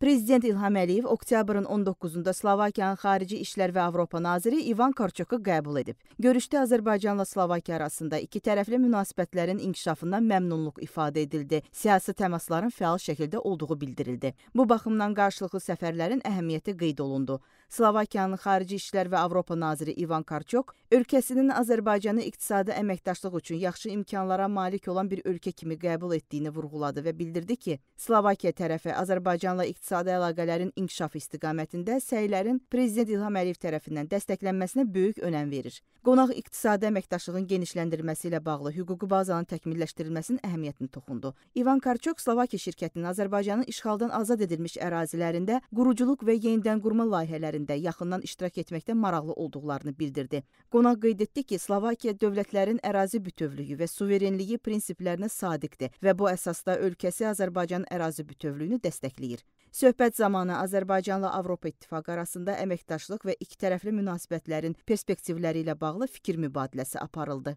Prezident İlham Əliyev oktyabrın 19-da Slovakiyanın Xarici İşlər və Avropa naziri İvan Karçoku qəbul edib. Görüşdə Azərbaycanla Slovakiya arasında iki tərəfli münasibətlərin inkişafından məmnunluq ifadə edildi. Siyasi təmasların fəal şəkildə olduğu bildirildi. Bu baxımdan qarşılıqlı səfərlərin əhəmiyyəti qeyd olundu. Slovakiyanın Xarici İşlər və Avropa naziri İvan Karçok ölkəsinin Azərbaycanı iqtisadi əməkdaşlıq üçün yaxşı imkanlara malik olan bir ölkə kimi qəbul etdiyini vurğuladı və bildirdi ki, Slovakiya tərəfi Azərbaycanla iqtisadi iqtisadi əlaqələrin inkişafı istiqamətində səylərin prezident İlham Əliyev tərəfindən dəstəklənməsinə böyük önəm verir. Qonaq iqtisadi əməkdaşlığın genişləndirilməsi ilə bağlı hüquqi bazanın təkmilləşdirilməsinin əhəmiyyətini toxundu. İvan Karçok Slovakiya şirkətinin Azərbaycanın işğaldan azad edilmiş ərazilərində quruculuq və yenidənqurma layihələrində yaxından iştirak etməkdə maraqlı olduqlarını bildirdi. Qonaq qeyd etdi ki, Slovakiya dövlətlərin ərazi bütövlüyü və suverenliyi prinsiplərinə sadiqdir və bu əsasda ölkəsi Azərbaycan ərazi bütövlüyünü dəstəkləyir. Söhbət zamanı Azərbaycanla Avropa İttifaqı arasında əməkdaşlıq və ikitərəfli münasibətlərin perspektivləri ilə bağlı fikir mübadiləsi aparıldı.